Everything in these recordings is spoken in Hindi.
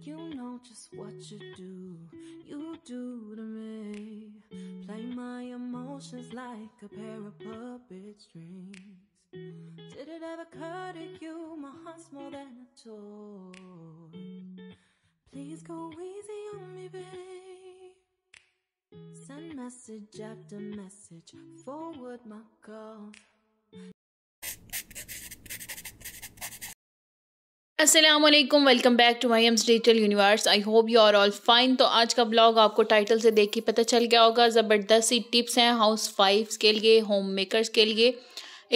You know just what you do, you do to me. Play my emotions like a pair of puppet strings. Did it ever occur to you my heart's more than a toy? Please go easy on me, babe. Send message after message, forward my call. असलम welcome back to my Ems digital universe I hope you are all fine तो आज का ब्लॉग आपको टाइटल से देख के पता चल गया होगा ज़बरदस्त सी टिप्स हैं हाउस वाइफ्स के लिए होम मेकर्स के लिए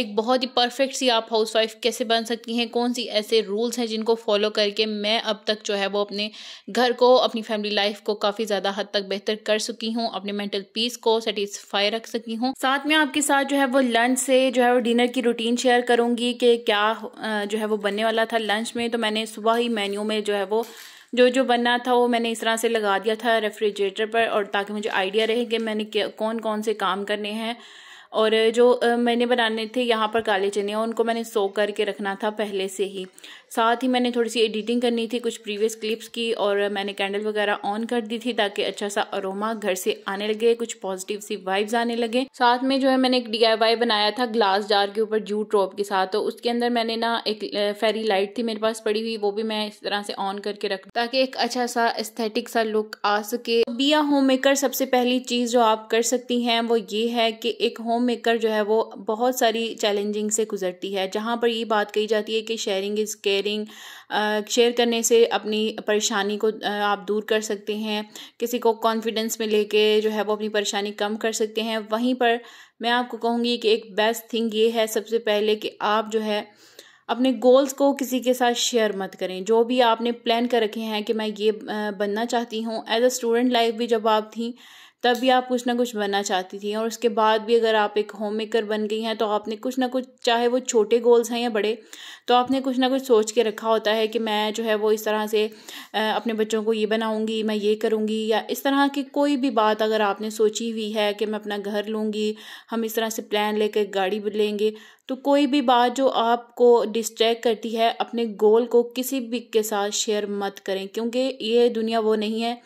एक बहुत ही परफेक्ट सी आप हाउसवाइफ कैसे बन सकती हैं कौन सी ऐसे रूल्स हैं जिनको फॉलो करके मैं अब तक जो है वो अपने घर को अपनी फैमिली लाइफ को काफ़ी ज़्यादा हद तक बेहतर कर सकी हूँ अपने मेंटल पीस को सेटिस्फाई रख सकी हूँ साथ में आपके साथ जो है वो लंच से जो है वो डिनर की रूटीन शेयर करूँगी कि क्या जो है वो बनने वाला था लंच में तो मैंने सुबह ही मेन्यू में जो है वो जो जो बनना था वो मैंने इस तरह से लगा दिया था रेफ्रिजरेटर पर और ताकि मुझे आइडिया रहे कि मैंने कौन कौन से काम करने हैं और जो मैंने बनाने थे यहाँ पर काले चने उनको मैंने सो करके रखना था पहले से ही साथ ही मैंने थोड़ी सी एडिटिंग करनी थी कुछ प्रीवियस क्लिप्स की और मैंने कैंडल वगैरह ऑन कर दी थी ताकि अच्छा सा अरोमा घर से आने लगे कुछ पॉजिटिव सी वाइब्स आने लगे साथ में जो है मैंने एक डी बनाया था ग्लास जार के ऊपर जू ट्रॉप के साथ तो उसके अंदर मैंने ना एक फेरी लाइट थी मेरे पास पड़ी हुई वो भी मैं इस तरह से ऑन करके रख ताकि एक अच्छा सा एस्थेटिक सा लुक आ सके बिया होम मेकर सबसे पहली चीज जो आप कर सकती हैं वो ये है कि एक होम होम मेकर जो है वो बहुत सारी चैलेंजिंग से गुजरती है जहाँ पर ये बात कही जाती है कि शेयरिंग इज़ केयरिंग शेयर करने से अपनी परेशानी को आप दूर कर सकते हैं किसी को कॉन्फिडेंस में लेके जो है वो अपनी परेशानी कम कर सकते हैं वहीं पर मैं आपको कहूँगी कि एक बेस्ट थिंग ये है सबसे पहले कि आप जो है अपने गोल्स को किसी के साथ शेयर मत करें जो भी आपने प्लान कर रखे हैं कि मैं ये बनना चाहती हूँ एज अ स्टूडेंट लाइफ भी जब आप थी तब भी आप कुछ ना कुछ बनना चाहती थी और उसके बाद भी अगर आप एक होम मेकर बन गई हैं तो आपने कुछ ना कुछ चाहे वो छोटे गोल्स हैं या बड़े तो आपने कुछ ना कुछ सोच के रखा होता है कि मैं जो है वो इस तरह से अपने बच्चों को ये बनाऊँगी मैं ये करूँगी या इस तरह की कोई भी बात अगर आपने सोची हुई है कि मैं अपना घर लूँगी हम इस तरह से प्लान लेकर गाड़ी लेंगे तो कोई भी बात जो आपको डिस्ट्रैक्ट करती है अपने गोल को किसी भी के साथ शेयर मत करें क्योंकि ये दुनिया वो नहीं है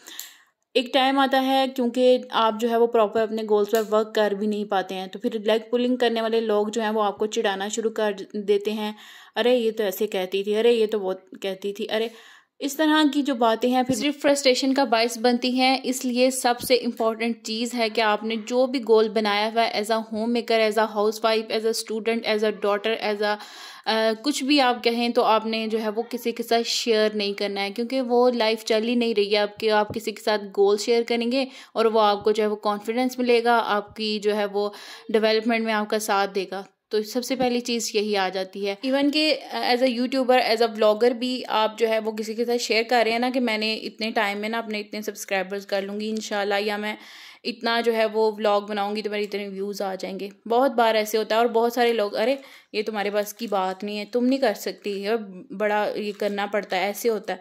एक टाइम आता है क्योंकि आप जो है वो प्रॉपर अपने गोल्स पर वर्क कर भी नहीं पाते हैं तो फिर लेग पुलिंग करने वाले लोग जो हैं वो आपको चिढ़ाना शुरू कर देते हैं अरे ये तो ऐसे कहती थी अरे ये तो बहुत कहती थी अरे इस तरह की जो बातें हैं फिर सिर्फ फ्रस्ट्रेशन का बायस बनती हैं इसलिए सबसे इम्पॉर्टेंट चीज़ है कि आपने जो भी गोल बनाया हुआ है as a homemaker as a housewife as a student as a daughter as a कुछ भी आप कहें तो आपने जो है वो किसी के साथ शेयर नहीं करना है क्योंकि वो लाइफ चल ही नहीं रही है आपके आप किसी के साथ गोल शेयर करेंगे और वो आपको जो है वो कॉन्फिडेंस मिलेगा आपकी जो है वो डेवलपमेंट में आपका साथ देगा तो सबसे पहली चीज़ यही आ जाती है इवन कि as a YouTuber as a blogger भी आप जो है वो किसी के साथ शेयर कर रहे हैं ना कि मैंने इतने टाइम में ना अपने इतने सब्सक्राइबर्स कर लूँगी इन या मैं इतना जो है वो व्लॉग बनाऊंगी तो मेरे इतने व्यूज़ आ जाएंगे बहुत बार ऐसे होता है और बहुत सारे लोग अरे ये तुम्हारे पास की बात नहीं है तुम नहीं कर सकती बड़ा ये करना पड़ता है ऐसे होता है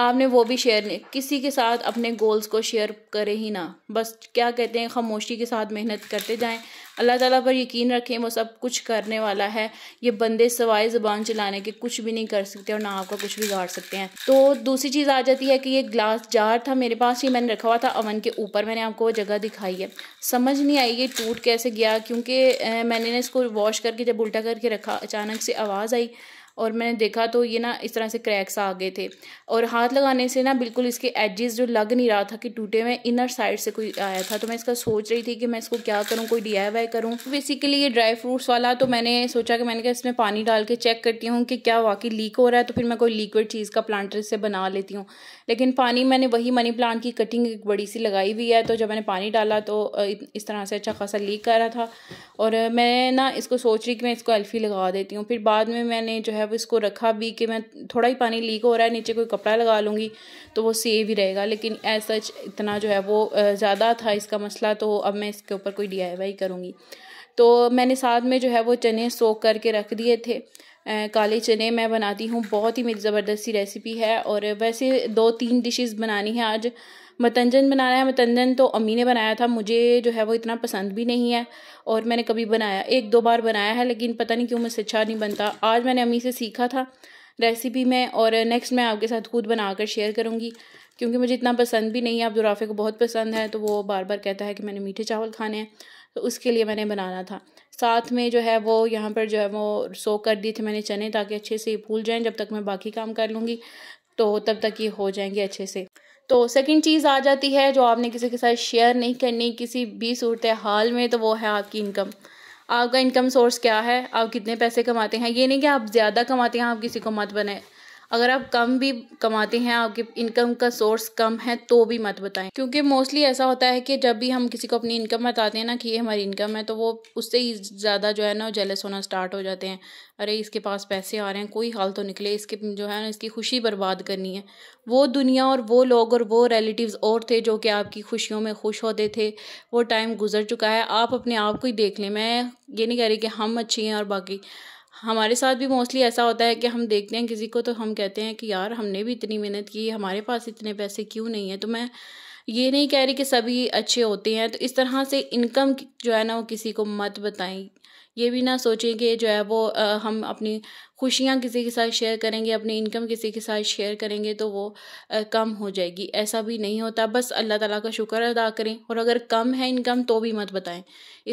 आपने वो भी शेयर नहीं किसी के साथ अपने गोल्स को शेयर करें ही ना बस क्या कहते हैं खामोशी के साथ मेहनत करते जाएं अल्लाह ताला पर यकीन रखें वो सब कुछ करने वाला है ये बंदे सवाए ज़बान चलाने के कुछ भी नहीं कर सकते और ना आपका कुछ बिगाड़ सकते हैं तो दूसरी चीज़ आ जाती है कि ये ग्लास जार था मेरे पास ही मैंने रखा हुआ था अवन के ऊपर मैंने आपको वो जगह दिखाई है समझ नहीं आई ये टूट कैसे गया क्योंकि मैंने इसको वॉश करके जब उल्टा करके रखा अचानक से आवाज़ आई और मैंने देखा तो ये ना इस तरह से क्रैक्स आ गए थे और हाथ लगाने से ना बिल्कुल इसके एजेस जो लग नहीं रहा था कि टूटे हुए इनर साइड से कोई आया था तो मैं इसका सोच रही थी कि मैं इसको क्या करूँ कोई डी आई वाई करूँ बेसिकली ये ड्राई फ्रूट्स वाला तो मैंने सोचा कि मैंने कहा इसमें पानी डाल के चेक करती हूँ कि क्या वाकई लीक हो रहा है तो फिर मैं कोई लिक्विड चीज़ का प्लांटर से बना लेती हूँ लेकिन पानी मैंने वही मनी प्लांट की कटिंग एक बड़ी सी लगाई हुई है तो जब मैंने पानी डाला तो इस तरह से अच्छा खासा लीक कर रहा था और मैं ना इसको सोच रही कि मैं इसको एल्फी e लगा देती हूँ फिर बाद में मैंने जो है अब इसको रखा भी कि मैं थोड़ा ही पानी लीक हो रहा है नीचे कोई कपड़ा लगा लूँगी तो वो सेव ही रहेगा लेकिन एज सच इतना जो है वो ज़्यादा था इसका मसला तो अब मैं इसके ऊपर कोई डी आई तो मैंने साथ में जो है वो चने सोख करके रख दिए थे काले चने मैं बनाती हूँ बहुत ही मेरी ज़बरदस्त सी रेसिपी है और वैसे दो तीन डिशेस बनानी है आज मतंजन बनाना है मतंजन तो अम्मी ने बनाया था मुझे जो है वो इतना पसंद भी नहीं है और मैंने कभी बनाया एक दो बार बनाया है लेकिन पता नहीं क्यों मुझसे अच्छा नहीं बनता आज मैंने अम्मी से सीखा था रेसिपी में और नेक्स्ट मैं आपके साथ खुद बनाकर शेयर करूँगी क्योंकि मुझे इतना पसंद भी नहीं है आप जुराफे को बहुत पसंद है तो वो बार बार कहता है कि मैंने मीठे चावल खाने हैं तो उसके लिए मैंने बनाना था साथ में जो है वो यहाँ पर जो है वो सो कर दिए थे मैंने चने ताकि अच्छे से भूल जाएँ जब तक मैं बाकी काम कर लूँगी तो तब तक ये हो जाएंगे अच्छे से तो सेकंड चीज़ आ जाती है जो आपने किसी के साथ शेयर नहीं करनी किसी भी सूरत हाल में तो वो है आपकी इनकम आपका इनकम सोर्स क्या है आप कितने पैसे कमाते हैं ये नहीं कि आप ज़्यादा कमाते हैं आप किसी को मत बनाए अगर आप कम भी कमाते हैं आपके इनकम का सोर्स कम है तो भी मत बताएं क्योंकि मोस्टली ऐसा होता है कि जब भी हम किसी को अपनी इनकम बताते हैं ना कि ये हमारी इनकम है तो वो उससे ही ज़्यादा जो है ना जेलस होना स्टार्ट हो जाते हैं अरे इसके पास पैसे आ रहे हैं कोई हाल तो निकले इसके जो है ना इसकी खुशी बर्बाद करनी है वो दुनिया और वो लोग और वो रिलेटिव्स और थे जो कि आपकी खुशियों में खुश होते थे वो टाइम गुजर चुका है आप अपने आप को ही देख लें मैं ये नहीं कह रही कि हम अच्छी हैं और बाकी हमारे साथ भी मोस्टली ऐसा होता है कि हम देखते हैं किसी को तो हम कहते हैं कि यार हमने भी इतनी मेहनत की हमारे पास इतने पैसे क्यों नहीं है तो मैं ये नहीं कह रही कि सभी अच्छे होते हैं तो इस तरह से इनकम जो है ना वो किसी को मत बताएं ये भी ना सोचें कि जो है वो आ, हम अपनी खुशियाँ किसी के साथ शेयर करेंगे अपनी इनकम किसी के साथ शेयर करेंगे तो वो आ, कम हो जाएगी ऐसा भी नहीं होता बस अल्लाह ताला का शुक्र अदा करें और अगर कम है इनकम तो भी मत बताएं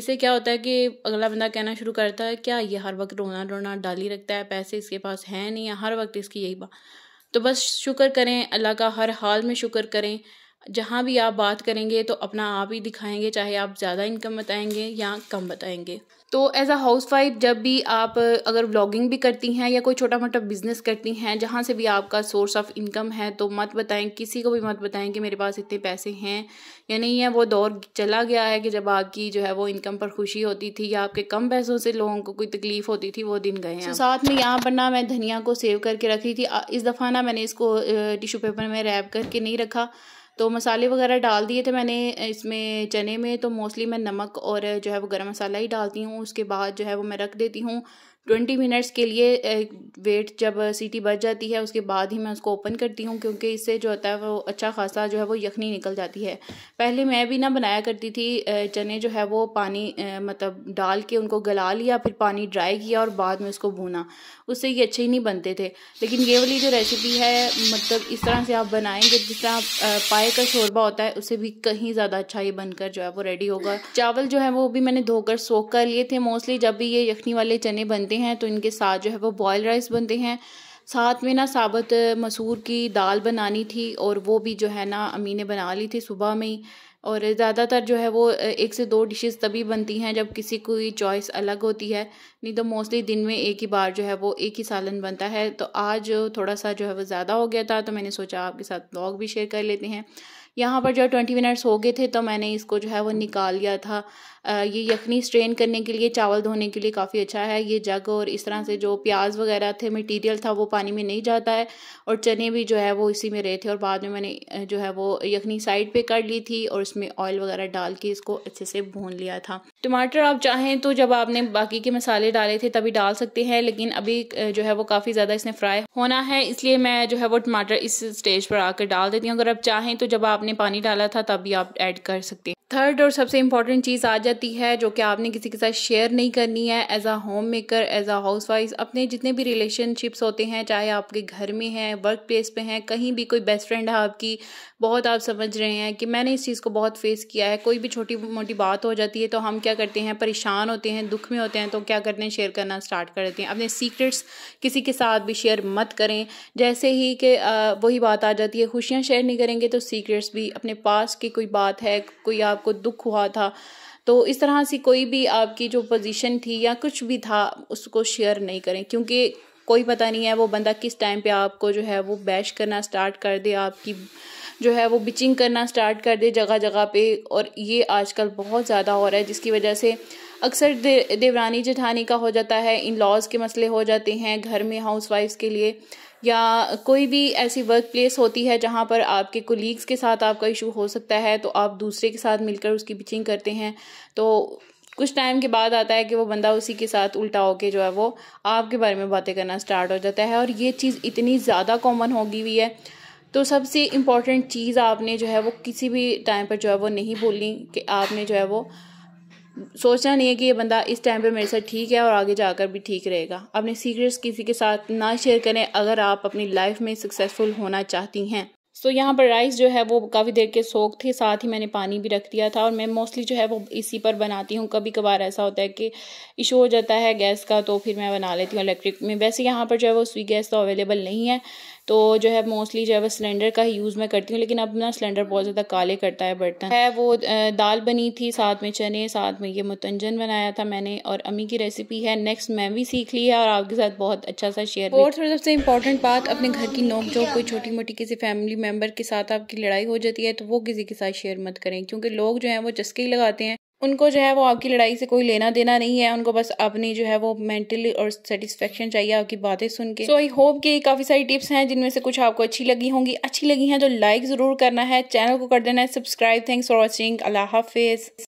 इससे क्या होता है कि अगला बंदा कहना शुरू करता है क्या ये हर वक्त रोना रोना डाली रखता है पैसे इसके पास हैं नहीं है हर वक्त इसकी यही बात तो बस शुक्र करें अल्लाह का हर हाल में शुक्र करें जहाँ भी आप बात करेंगे तो अपना आप ही दिखाएंगे चाहे आप ज़्यादा इनकम बताएंगे या कम बताएंगे तो एज अ हाउस वाइफ जब भी आप अगर व्लॉगिंग भी करती हैं या कोई छोटा मोटा बिजनेस करती हैं जहाँ से भी आपका सोर्स ऑफ इनकम है तो मत बताएं किसी को भी मत बताएं कि मेरे पास इतने पैसे हैं या नहीं है वो दौर चला गया है कि जब आपकी जो है वो इनकम पर खुशी होती थी या आपके कम पैसों से लोगों को कोई तकलीफ होती थी वो दिन गए हैं so, साथ में यहाँ पर ना मैं धनिया को सेव करके रख रही थी इस दफ़ा ना मैंने इसको टिशू पेपर में रैप करके नहीं रखा तो मसाले वगैरह डाल दिए थे मैंने इसमें चने में तो मोस्टली मैं नमक और जो है वो गरम मसाला ही डालती हूँ उसके बाद जो है वो मैं रख देती हूँ ट्वेंटी मिनट्स के लिए वेट जब सीटी बच जाती है उसके बाद ही मैं उसको ओपन करती हूँ क्योंकि इससे जो होता है वो अच्छा खासा जो है वो यखनी निकल जाती है पहले मैं भी ना बनाया करती थी चने जो है वो पानी मतलब डाल के उनको गला लिया फिर पानी ड्राई किया और बाद में उसको भूना उससे ये अच्छे ही नहीं बनते थे लेकिन ये वाली जो रेसिपी है मतलब इस तरह से आप बनाएंगे जिस तरह पाए का शोरबा होता है उससे भी कहीं ज़्यादा अच्छा ये बनकर जो है वो रेडी होगा चावल जो है वो भी मैंने धोकर सोख कर लिए थे मोस्टली जब भी ये यखनी वाले चने बनते बनते हैं तो इनके साथ जो है वो बॉयल राइस बनते हैं साथ में ना साबत मसूर की दाल बनानी थी और वो भी जो है ना अम्मी ने बना ली थी सुबह में ही और ज़्यादातर जो है वो एक से दो डिशेस तभी बनती हैं जब किसी की चॉइस अलग होती है नहीं तो मोस्टली दिन में एक ही बार जो है वो एक ही सालन बनता है तो आज थोड़ा सा जो है वो ज़्यादा हो गया था तो मैंने सोचा आपके साथ ब्लॉग भी शेयर कर लेते हैं यहाँ पर जो ट्वेंटी मिनट्स हो गए थे तो मैंने इसको जो है वो निकाल लिया था ये यखनी स्ट्रेन करने के लिए चावल धोने के लिए काफ़ी अच्छा है ये जग और इस तरह से जो प्याज वगैरह थे मटीरियल था वो पानी में नहीं जाता है और चने भी जो है वो इसी में रहे थे और बाद में मैंने जो है वो यखनी साइड पर कर ली थी और उसमें ऑयल वगैरह डाल के इसको अच्छे से भून लिया था टमाटर आप चाहें तो जब आपने बाकी के मसाले डाले थे तभी डाल सकते हैं लेकिन अभी जो है वो काफ़ी ज़्यादा इसने फ्राई होना है इसलिए मैं जो है वो टमाटर इस स्टेज पर आकर डाल देती हूँ अगर आप चाहें तो जब आपने पानी डाला था तब भी आप ऐड कर सकते हैं थर्ड और सबसे इम्पॉर्टेंट चीज़ आ जाती है जो कि आपने किसी के साथ शेयर नहीं करनी है as a homemaker as a housewife अपने जितने भी रिलेशनशिप्स होते हैं चाहे आपके घर में हैं वर्क प्लेस पे हैं कहीं भी कोई बेस्ट फ्रेंड है आपकी बहुत आप समझ रहे हैं कि मैंने इस चीज़ को बहुत फेस किया है कोई भी छोटी मोटी बात हो जाती है तो हम क्या करते हैं परेशान होते हैं दुख में होते हैं तो क्या करते हैं शेयर करना स्टार्ट कर देते हैं अपने सीक्रेट्स किसी के साथ भी शेयर मत करें जैसे ही कि वही बात आ जाती है खुशियाँ शेयर नहीं करेंगे तो सीक्रेट्स भी अपने पास की कोई बात है कोई आप आपको दुख हुआ था तो इस तरह से कोई भी आपकी जो पोजीशन थी या कुछ भी था उसको शेयर नहीं करें क्योंकि कोई पता नहीं है वो बंदा किस टाइम पे आपको जो है वो बैश करना स्टार्ट कर दे आपकी जो है वो बिचिंग करना स्टार्ट कर दे जगह जगह पे और ये आजकल बहुत ज़्यादा हो रहा है जिसकी वजह से अक्सर दे, देवरानी जेठानी का हो जाता है इन लॉज के मसले हो जाते हैं घर में हाउस के लिए या कोई भी ऐसी वर्क प्लेस होती है जहाँ पर आपके कोलीग्स के साथ आपका इशू हो सकता है तो आप दूसरे के साथ मिलकर उसकी बिचिंग करते हैं तो कुछ टाइम के बाद आता है कि वो बंदा उसी के साथ उल्टा होके जो है वो आपके बारे में बातें करना स्टार्ट हो जाता है और ये चीज़ इतनी ज़्यादा कॉमन होगी हुई है तो सबसे इम्पॉर्टेंट चीज़ आपने जो है वो किसी भी टाइम पर जो है वो नहीं बोलनी कि आपने जो है वो सोचना नहीं है कि ये बंदा इस टाइम पे मेरे साथ ठीक है और आगे जाकर भी ठीक रहेगा अपने सीक्रेट्स किसी के साथ ना शेयर करें अगर आप अपनी लाइफ में सक्सेसफुल होना चाहती हैं सो so, यहाँ पर राइस जो है वो काफ़ी देर के सोख थे साथ ही मैंने पानी भी रख दिया था और मैं मोस्टली जो है वो इसी पर बनाती हूँ कभी कभार ऐसा होता है कि इशू हो जाता है गैस का तो फिर मैं बना लेती हूँ इलेक्ट्रिक में वैसे यहाँ पर जो है वो स्वी गैस तो अवेलेबल नहीं है तो जो है मोस्टली जो है वह सिलेंडर का ही यूज़ मैं करती हूँ लेकिन अब ना सिलेंडर बहुत ज़्यादा काले करता है बर्तन है वो दाल बनी थी साथ में चने साथ में ये मुतंजन बनाया था मैंने और अम्मी की रेसिपी है नेक्स्ट मैं भी सीख ली है और आपके साथ बहुत अच्छा सा शेयर और थोड़ा सबसे इंपॉर्टेंट बात अपने घर की नोक जो कोई छोटी मोटी किसी फैमिली मेम्बर के साथ आपकी लड़ाई हो जाती है तो वो किसी के साथ शेयर मत करें क्योंकि लोग जो है वो चस्के ही लगाते हैं उनको जो है वो आपकी लड़ाई से कोई लेना देना नहीं है उनको बस अपनी जो है वो मेंटली और सेटिस्फेक्शन चाहिए आपकी बातें सुन के सो आई होप कि काफ़ी सारी टिप्स हैं जिनमें से कुछ आपको अच्छी लगी होंगी अच्छी लगी हैं तो लाइक ज़रूर करना है चैनल को कर देना है सब्सक्राइब थैंक्स फॉर वॉचिंग अल्लाह हाफिज़